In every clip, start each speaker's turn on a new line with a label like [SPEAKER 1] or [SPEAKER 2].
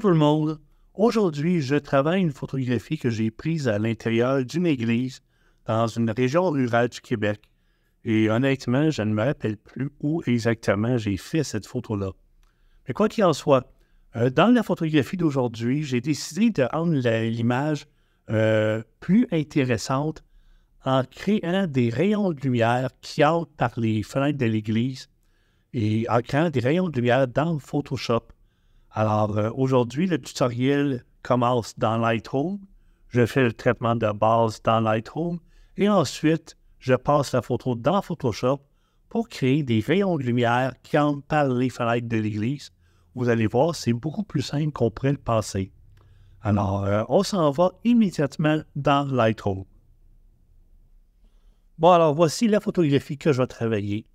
[SPEAKER 1] Bonjour tout le monde, aujourd'hui, je travaille une photographie que j'ai prise à l'intérieur d'une église dans une région rurale du Québec. Et honnêtement, je ne me rappelle plus où exactement j'ai fait cette photo-là. Mais quoi qu'il en soit, euh, dans la photographie d'aujourd'hui, j'ai décidé de rendre l'image euh, plus intéressante en créant des rayons de lumière qui entrent par les fenêtres de l'église et en créant des rayons de lumière dans Photoshop. Alors euh, aujourd'hui, le tutoriel commence dans Lightroom. Je fais le traitement de base dans Lightroom et ensuite, je passe la photo dans Photoshop pour créer des rayons de lumière qui entrent les fenêtres de l'église. Vous allez voir, c'est beaucoup plus simple qu'on pourrait le penser. Alors, euh, on s'en va immédiatement dans Lightroom. Bon, alors voici la photographie que je vais travailler.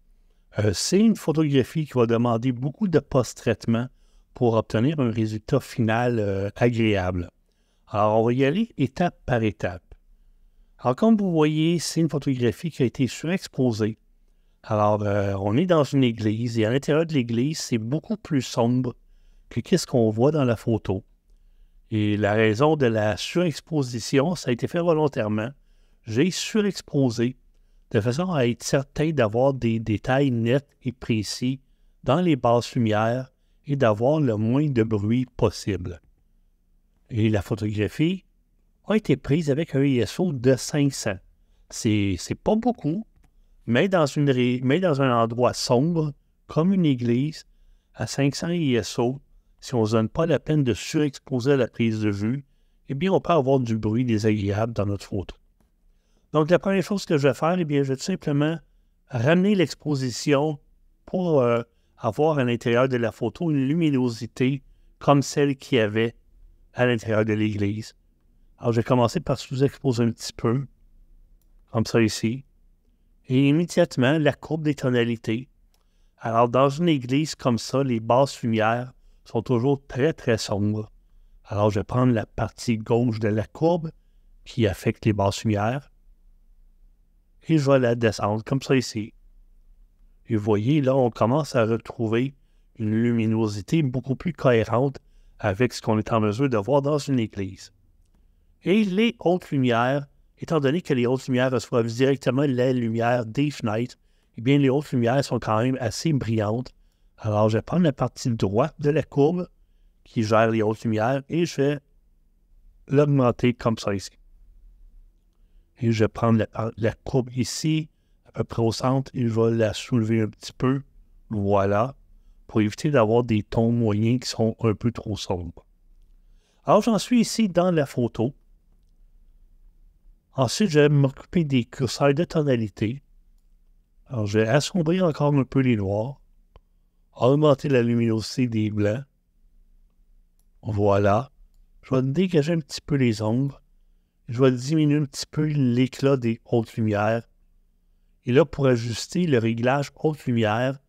[SPEAKER 1] Euh, c'est une photographie qui va demander beaucoup de post-traitement pour obtenir un résultat final euh, agréable. Alors, on va y aller étape par étape. Alors, comme vous voyez, c'est une photographie qui a été surexposée. Alors, euh, on est dans une église et à l'intérieur de l'église, c'est beaucoup plus sombre que ce qu'on voit dans la photo. Et la raison de la surexposition, ça a été fait volontairement. J'ai surexposé de façon à être certain d'avoir des détails nets et précis dans les basses lumières et d'avoir le moins de bruit possible. Et la photographie a été prise avec un ISO de 500. C'est, n'est pas beaucoup, mais dans, un endroit sombre, comme une église, à 500 ISO, si on ne donne pas la peine de surexposer la prise de vue, eh bien, on peut avoir du bruit désagréable dans notre photo. Donc, la première chose que je vais faire, eh bien, je vais tout simplement ramener l'exposition pour euh, avoir à l'intérieur de la photo une luminosité comme celle qu'il y avait à l'intérieur de l'église. Alors, je vais commencer par sous-exposer un petit peu, comme ça ici. Et immédiatement, la courbe des tonalités. Alors, dans une église comme ça, les basses lumières sont toujours très, très sombres. Alors, je vais prendre la partie gauche de la courbe qui affecte les basses lumières et je vais la descendre comme ça ici. Et vous voyez, là, on commence à retrouver une luminosité beaucoup plus cohérente avec ce qu'on est en mesure de voir dans une église. Et les hautes lumières, étant donné que les hautes lumières reçoivent directement la lumière des fenêtres, eh bien, les hautes lumières sont quand même assez brillantes. Alors, je vais prendre la partie droite de la courbe qui gère les hautes lumières et je vais l'augmenter comme ça ici. Et je vais prendre la courbe ici après, au centre, il va la soulever un petit peu. Voilà. Pour éviter d'avoir des tons moyens qui sont un peu trop sombres. Alors, j'en suis ici dans la photo. Ensuite, je vais m'occuper des curseurs de tonalité. Alors, je vais assombrir encore un peu les noirs, augmenter la luminosité des blancs. Voilà. Je vais dégager un petit peu les ombres. Je vais diminuer un petit peu l'éclat des hautes lumières et là, pour ajuster le réglage haute lumière,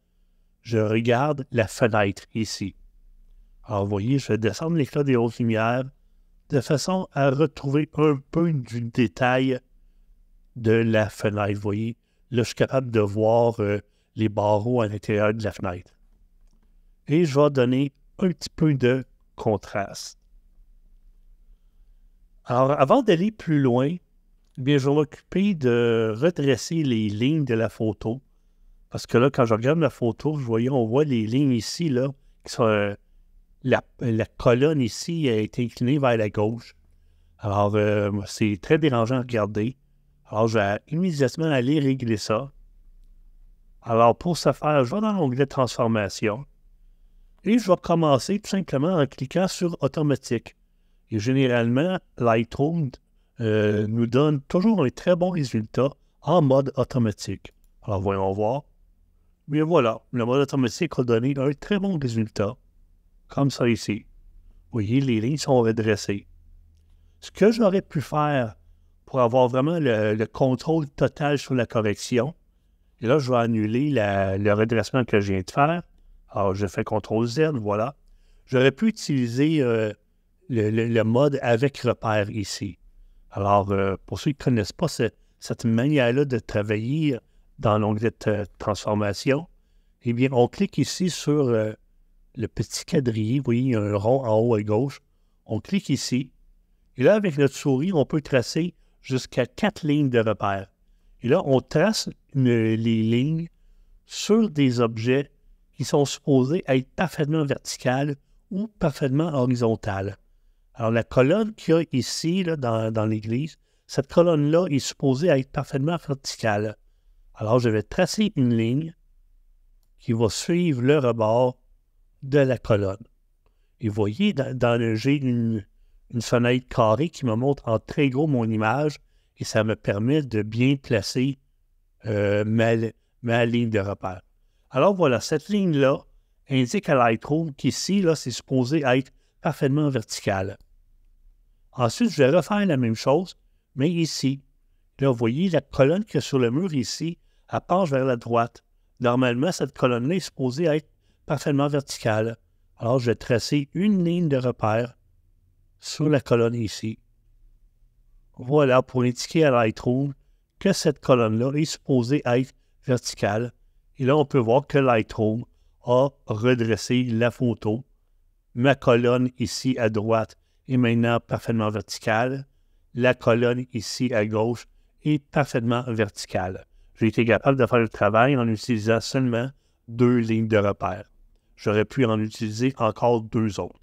[SPEAKER 1] je regarde la fenêtre ici. Alors, vous voyez, je vais descendre l'éclat des hautes lumières de façon à retrouver un peu du détail de la fenêtre. Vous voyez, là, je suis capable de voir euh, les barreaux à l'intérieur de la fenêtre. Et je vais donner un petit peu de contraste. Alors, avant d'aller plus loin, Bien, je vais m'occuper de redresser les lignes de la photo. Parce que là, quand je regarde la photo, je voyais, on voit les lignes ici, là, qui sont, euh, la, colonne ici est inclinée vers la gauche. Alors, euh, c'est très dérangeant à regarder. Alors, je vais immédiatement aller régler ça. Alors, pour ce faire, je vais dans l'onglet Transformation et je vais commencer tout simplement en cliquant sur Automatique. Et généralement, Lightroom euh, nous donne toujours un très bon résultat en mode automatique. Alors, voyons voir. Bien voilà, le mode automatique a donné un très bon résultat, comme ça ici. Vous voyez, les lignes sont redressées. Ce que j'aurais pu faire pour avoir vraiment le, contrôle total sur la correction, et là, je vais annuler le redressement que je viens de faire. Alors, je fais CTRL Z, voilà. J'aurais pu utiliser euh, le mode avec repère ici. Alors, euh, pour ceux qui ne connaissent pas cette manière-là de travailler dans l'onglet transformation, eh bien, on clique ici sur euh, le petit quadrillé. Vous voyez, il y a un rond en haut à gauche. On clique ici. Et là, avec notre souris, on peut tracer jusqu'à quatre lignes de repère. Et là, on trace les lignes sur des objets qui sont supposés être parfaitement verticales ou parfaitement horizontales. Alors, la colonne qu'il y a ici, là, dans, l'église, cette colonne-là est supposée être parfaitement verticale. Alors, je vais tracer une ligne qui va suivre le rebord de la colonne. Et vous voyez, dans, le j'ai une, fenêtre carrée qui me montre en très gros mon image et ça me permet de bien placer euh, ma, ma, ligne de repère. Alors voilà, cette ligne-là indique à Lightroom qu'ici, là, c'est supposé être parfaitement verticale. Ensuite, je vais refaire la même chose, mais ici. Là, vous voyez la colonne qui est sur le mur ici, elle penche vers la droite. Normalement, cette colonne-là est supposée être parfaitement verticale. Alors, je vais tracer une ligne de repère sur la colonne ici. Voilà pour indiquer à Lightroom que cette colonne-là est supposée être verticale. Et là, on peut voir que Lightroom a redressé la photo. Ma colonne ici à droite est maintenant parfaitement verticale. La colonne ici à gauche est parfaitement verticale. J'ai été capable de faire le travail en utilisant seulement deux lignes de repère. J'aurais pu en utiliser encore deux autres.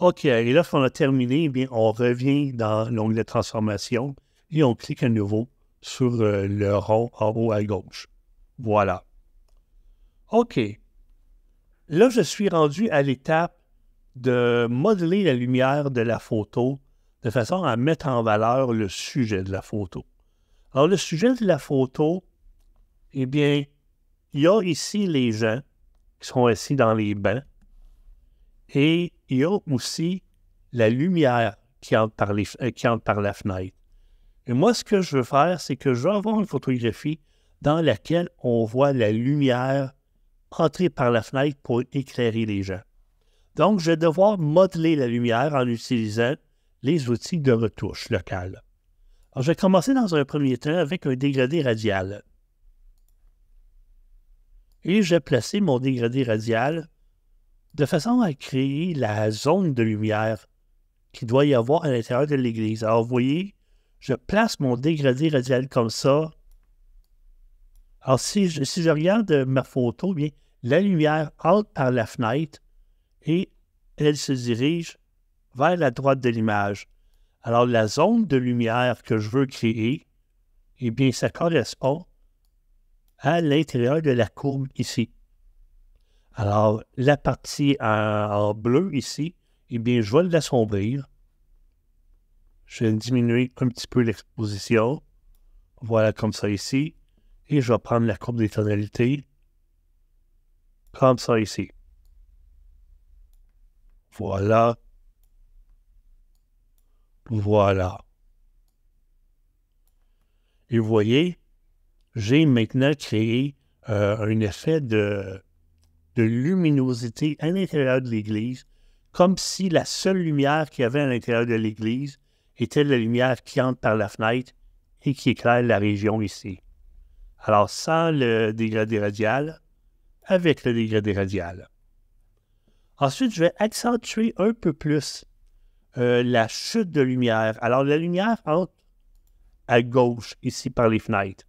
[SPEAKER 1] OK, et lorsqu'on a terminé, eh bien, on revient dans l'onglet Transformation et on clique à nouveau sur euh, le rond en haut à gauche. Voilà. OK. Là, je suis rendu à l'étape de modeler la lumière de la photo de façon à mettre en valeur le sujet de la photo. Alors, le sujet de la photo, eh bien, il y a ici les gens qui sont assis dans les bains et il y a aussi la lumière qui entre par, euh, qui entre par la fenêtre. Et moi, ce que je veux faire, c'est que je veux avoir une photographie dans laquelle on voit la lumière entrer par la fenêtre pour éclairer les gens. Donc, je vais devoir modeler la lumière en utilisant les outils de retouche locale. Alors, je vais commencer dans un premier temps avec un dégradé radial. Et je vais placer mon dégradé radial de façon à créer la zone de lumière qu'il doit y avoir à l'intérieur de l'église. Alors, vous voyez, je place mon dégradé radial comme ça. Alors, si je, si je regarde ma photo, eh bien, la lumière entre par la fenêtre et elle se dirige vers la droite de l'image. Alors, la zone de lumière que je veux créer, eh bien, ça correspond à l'intérieur de la courbe ici. Alors, la partie en, bleu ici, eh bien, je vais l'assombrir. Je vais diminuer un petit peu l'exposition. Voilà, comme ça ici. Et je vais prendre la courbe des tonalités. Comme ça ici. Voilà. Voilà. Et vous voyez, j'ai maintenant créé euh, un effet de, de luminosité à l'intérieur de l'Église, comme si la seule lumière qu'il y avait à l'intérieur de l'Église était la lumière qui entre par la fenêtre et qui éclaire la région ici. Alors, sans le dégradé radial, avec le dégradé radial. Ensuite, je vais accentuer un peu plus euh, la chute de lumière. Alors, la lumière entre à gauche, ici, par les fenêtres,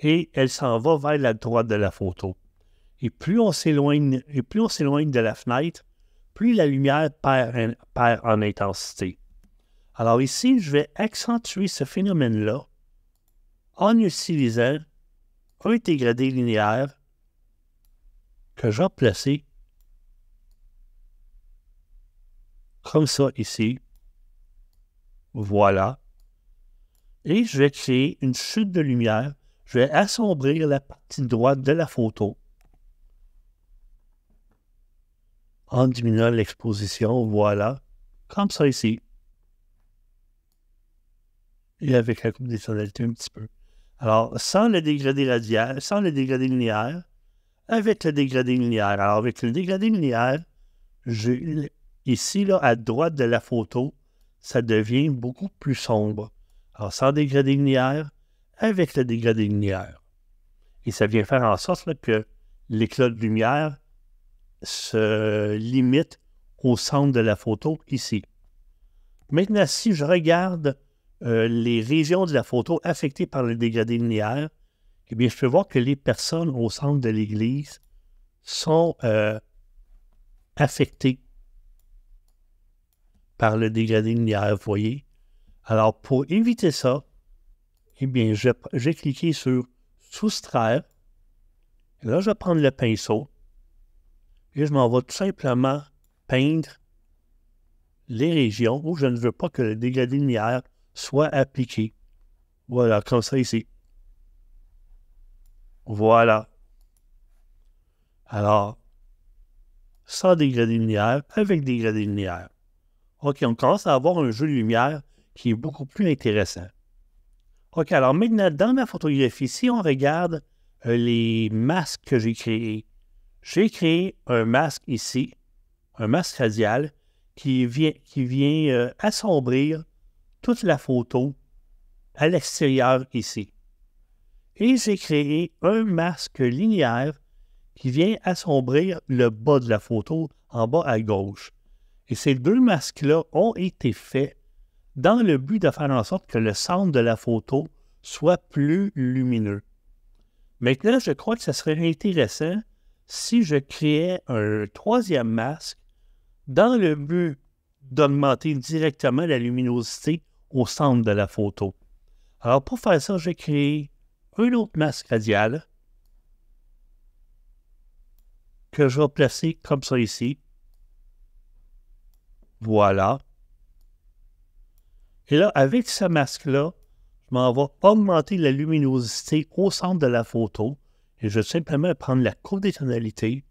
[SPEAKER 1] et elle s'en va vers la droite de la photo. Et plus on s'éloigne, et plus on s'éloigne de la fenêtre, plus la lumière perd, en intensité. Alors ici, je vais accentuer ce phénomène-là en utilisant un dégradé linéaire que je vais comme ça ici. Voilà. Et je vais créer une chute de lumière. Je vais assombrir la partie droite de la photo en diminuant l'exposition. Voilà. Comme ça ici. Et avec la coupe des un petit peu. Alors, sans le dégradé radial, sans le dégradé linéaire, avec le dégradé linéaire. Alors, avec le dégradé linéaire, j'ai Ici, là, à droite de la photo, ça devient beaucoup plus sombre. Alors, sans dégradé linéaire, avec le dégradé linéaire. Et ça vient faire en sorte que l'éclat de lumière se limite au centre de la photo ici. Maintenant, si je regarde euh, les régions de la photo affectées par le dégradé linéaire, eh bien, je peux voir que les personnes au centre de l'Église sont euh, affectées par le dégradé linéaire voyez. Alors, pour éviter ça, eh bien, j'ai cliqué sur soustraire. là, je vais prendre le pinceau et je m'en vais tout simplement peindre les régions où je ne veux pas que le dégradé lumière soit appliqué. Voilà, comme ça ici. Voilà. Alors, sans dégradé lumière, avec dégradé lumière. OK, on commence à avoir un jeu de lumière qui est beaucoup plus intéressant. OK, alors maintenant, dans ma photographie, si on regarde euh, les masques que j'ai créés, j'ai créé un masque ici, un masque radial, qui vient, qui vient euh, assombrir toute la photo à l'extérieur ici. Et j'ai créé un masque linéaire qui vient assombrir le bas de la photo en bas à gauche. Et ces deux masques-là ont été faits dans le but de faire en sorte que le centre de la photo soit plus lumineux. Maintenant, je crois que ce serait intéressant si je créais un troisième masque dans le but d'augmenter directement la luminosité au centre de la photo. Alors pour faire ça, j'ai créé un autre masque radial que je vais placer comme ça ici. Voilà. Et là, avec ce masque-là, je m'en vais augmenter la luminosité au centre de la photo et je vais simplement prendre la courbe des tonalités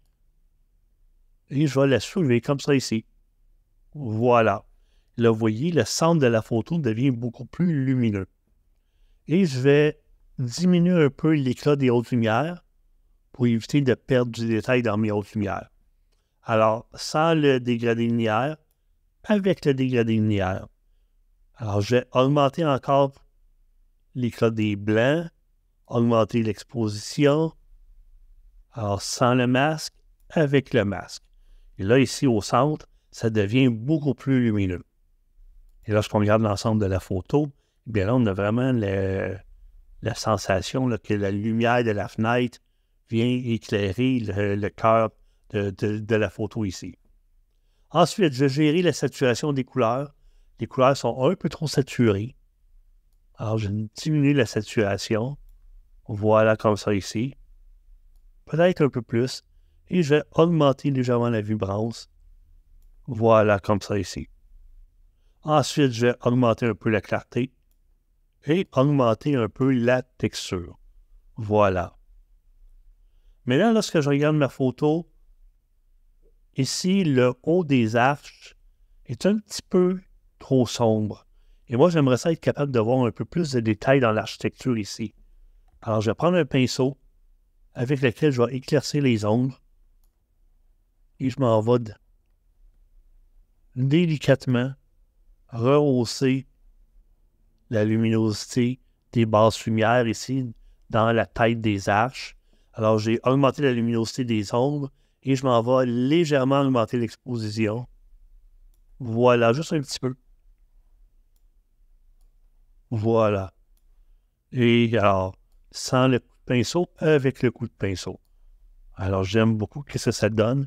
[SPEAKER 1] et je vais la soulever comme ça ici. Voilà. Là, vous voyez, le centre de la photo devient beaucoup plus lumineux. Et je vais diminuer un peu l'éclat des hautes lumières pour éviter de perdre du détail dans mes hautes lumières. Alors, sans le dégradé linéaire, avec le dégradé linéaire. Alors, je vais augmenter encore l'éclat des blancs, augmenter l'exposition, alors sans le masque, avec le masque. Et là, ici au centre, ça devient beaucoup plus lumineux. Et lorsqu'on regarde l'ensemble de la photo, bien là, on a vraiment la sensation que la lumière de la fenêtre vient éclairer le, cœur de la photo ici. Ensuite, je gérer la saturation des couleurs. Les couleurs sont un peu trop saturées. Alors, je diminuer la saturation. Voilà, comme ça ici. Peut-être un peu plus. Et je vais augmenter légèrement la vibrance. Voilà, comme ça ici. Ensuite, je vais augmenter un peu la clarté et augmenter un peu la texture. Voilà. Maintenant, lorsque je regarde ma photo, Ici, le haut des arches est un petit peu trop sombre. Et moi, j'aimerais ça être capable de voir un peu plus de détails dans l'architecture ici. Alors, je vais prendre un pinceau avec lequel je vais éclaircir les ombres et je m'en vais délicatement rehausser la luminosité des bases lumières ici dans la tête des arches. Alors, j'ai augmenté la luminosité des ombres et je m'en vais légèrement augmenter l'exposition. Voilà, juste un petit peu. Voilà. Et alors, sans le coup de pinceau, avec le coup de pinceau. Alors, j'aime beaucoup ce que ça donne.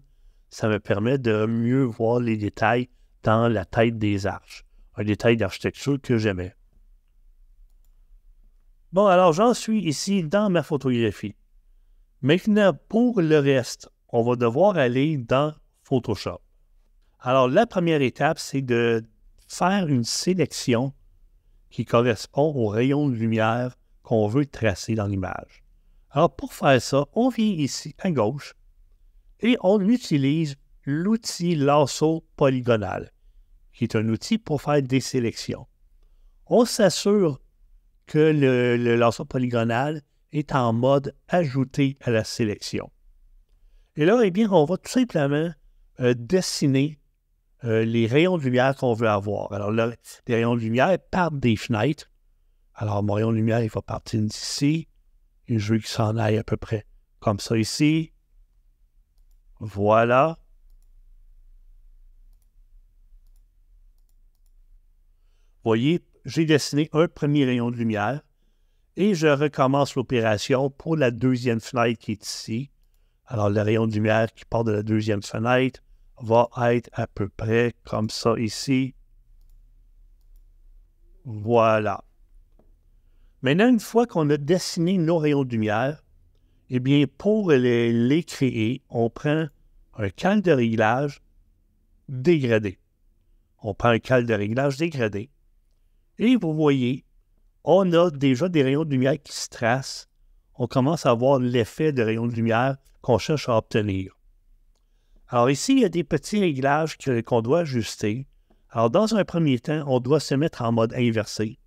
[SPEAKER 1] Ça me permet de mieux voir les détails dans la tête des arches. Un détail d'architecture que j'aimais. Bon, alors j'en suis ici dans ma photographie. Maintenant, pour le reste, on va devoir aller dans Photoshop. Alors, la première étape, c'est de faire une sélection qui correspond au rayon de lumière qu'on veut tracer dans l'image. Alors, pour faire ça, on vient ici à gauche et on utilise l'outil lasso polygonal, qui est un outil pour faire des sélections. On s'assure que le, lasso polygonal est en mode ajouté à la sélection. Et là, eh bien, on va tout simplement euh, dessiner euh, les rayons de lumière qu'on veut avoir. Alors les rayons de lumière partent des fenêtres. Alors, mon rayon de lumière, il va partir d'ici. Et je veux qu'il s'en aille à peu près comme ça ici. Voilà. voyez, j'ai dessiné un premier rayon de lumière et je recommence l'opération pour la deuxième fenêtre qui est ici. Alors, le rayon de lumière qui part de la deuxième fenêtre va être à peu près comme ça ici. Voilà. Maintenant, une fois qu'on a dessiné nos rayons de lumière, eh bien, pour les, créer, on prend un calque de réglage dégradé. On prend un calque de réglage dégradé. Et vous voyez, on a déjà des rayons de lumière qui se tracent. On commence à voir l'effet de rayons de lumière qu'on cherche à obtenir. Alors ici, il y a des petits réglages qu'on doit ajuster. Alors dans un premier temps, on doit se mettre en mode inversé.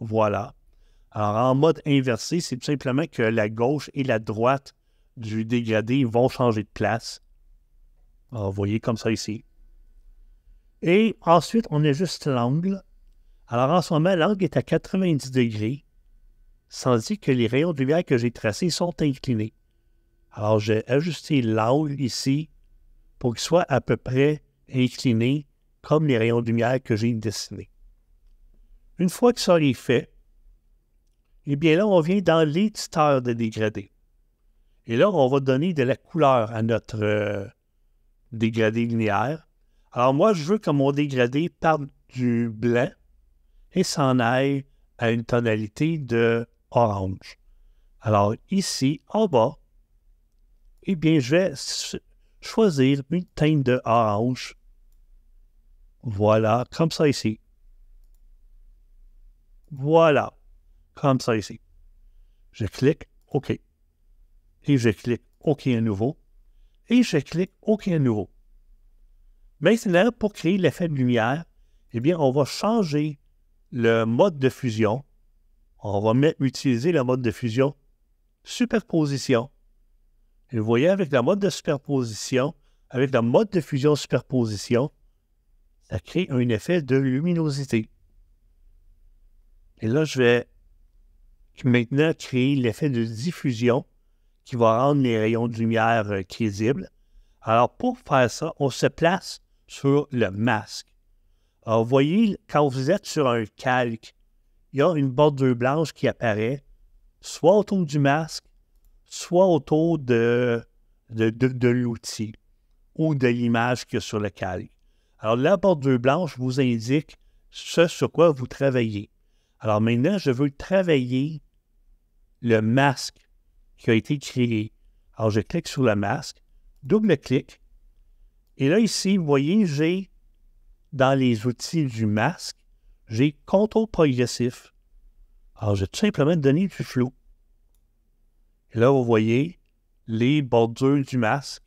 [SPEAKER 1] Voilà. Alors en mode inversé, c'est tout simplement que la gauche et la droite du dégradé vont changer de place. Alors, vous voyez comme ça ici. Et ensuite, on ajuste l'angle. Alors en ce moment, l'angle est à 90 degrés, sans dire que les rayons de lumière que j'ai tracés sont inclinés. Alors, j'ai ajusté l'angle ici pour qu'il soit à peu près incliné comme les rayons de lumière que j'ai dessinés. Une fois que ça est fait, eh bien là, on vient dans l'éditeur de dégradé. Et là, on va donner de la couleur à notre euh, dégradé linéaire. Alors moi, je veux que mon dégradé parte du blanc et s'en aille à une tonalité de orange. Alors ici, en bas, eh bien, je vais choisir une teinte de orange. Voilà, comme ça ici. Voilà, comme ça ici. Je clique OK. Et je clique OK à nouveau. Et je clique OK à nouveau. Maintenant, pour créer l'effet de lumière, eh bien, on va changer le mode de fusion. On va utiliser le mode de fusion superposition vous voyez, avec la mode de superposition, avec le mode de fusion-superposition, ça crée un effet de luminosité. Et là, je vais maintenant créer l'effet de diffusion qui va rendre les rayons de lumière euh, crédibles. Alors, pour faire ça, on se place sur le masque. Alors, vous voyez, quand vous êtes sur un calque, il y a une bordure blanche qui apparaît, soit autour du masque, soit autour de, de, l'outil ou de l'image qu'il y a sur le calque. Alors, la bordure blanche vous indique ce sur quoi vous travaillez. Alors maintenant, je veux travailler le masque qui a été créé. Alors, je clique sur le masque, double-clic. Et là, ici, vous voyez, j'ai, dans les outils du masque, j'ai contrôle progressif. Alors, je vais tout simplement donner du flou. Et là, vous voyez, les bordures du masque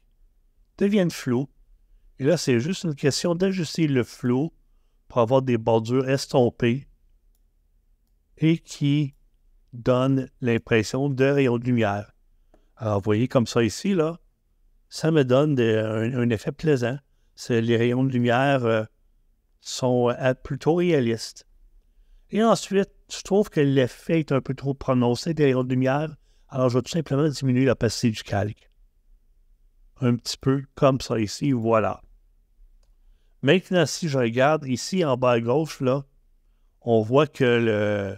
[SPEAKER 1] deviennent floues. Et là, c'est juste une question d'ajuster le flou pour avoir des bordures estompées et qui donnent l'impression de rayons de lumière. Alors, vous voyez comme ça ici, là, ça me donne un, effet plaisant. Les rayons de lumière euh, sont euh, plutôt réalistes. Et ensuite, je trouve que l'effet est un peu trop prononcé des rayons de lumière alors, je vais tout simplement diminuer la du calque. Un petit peu comme ça ici, voilà. Maintenant, si je regarde ici en bas à gauche, là, on voit que le,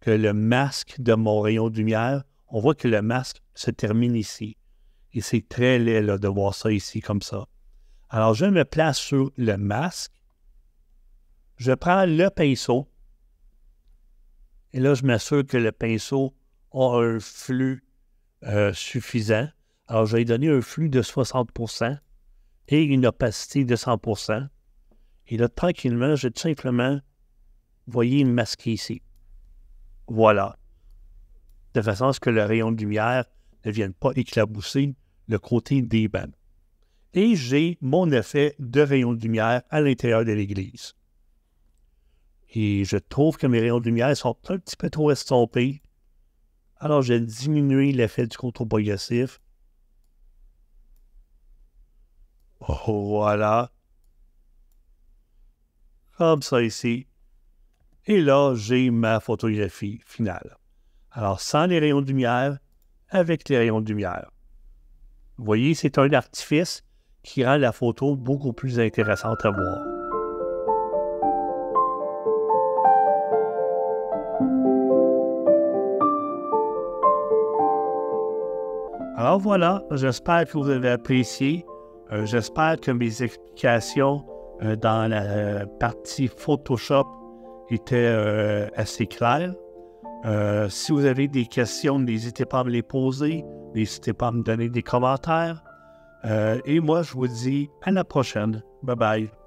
[SPEAKER 1] que le masque de mon rayon de lumière, on voit que le masque se termine ici. Et c'est très laid de voir ça ici comme ça. Alors, je me place sur le masque. Je prends le pinceau. Et là, je m'assure que le pinceau ont un flux euh, suffisant. Alors, je vais donner un flux de 60 et une opacité de 100 Et là, tranquillement, je vais tout simplement, voyez, masquer ici. Voilà. De façon à ce que le rayon de lumière ne vienne pas éclabousser le côté des Et j'ai mon effet de rayon de lumière à l'intérieur de l'église. Et je trouve que mes rayons de lumière sont un petit peu trop estompés alors, j'ai diminué l'effet du contrôle progressif. Oh, voilà. Comme ça ici. Et là, j'ai ma photographie finale. Alors, sans les rayons de lumière, avec les rayons de lumière. Vous voyez, c'est un artifice qui rend la photo beaucoup plus intéressante à voir. Alors voilà, j'espère que vous avez apprécié. Euh, j'espère que mes explications euh, dans la euh, partie Photoshop étaient assez claires. si vous avez des questions, n'hésitez pas à me les poser. N'hésitez pas à me donner des commentaires. et moi, je vous dis à la prochaine. Bye bye.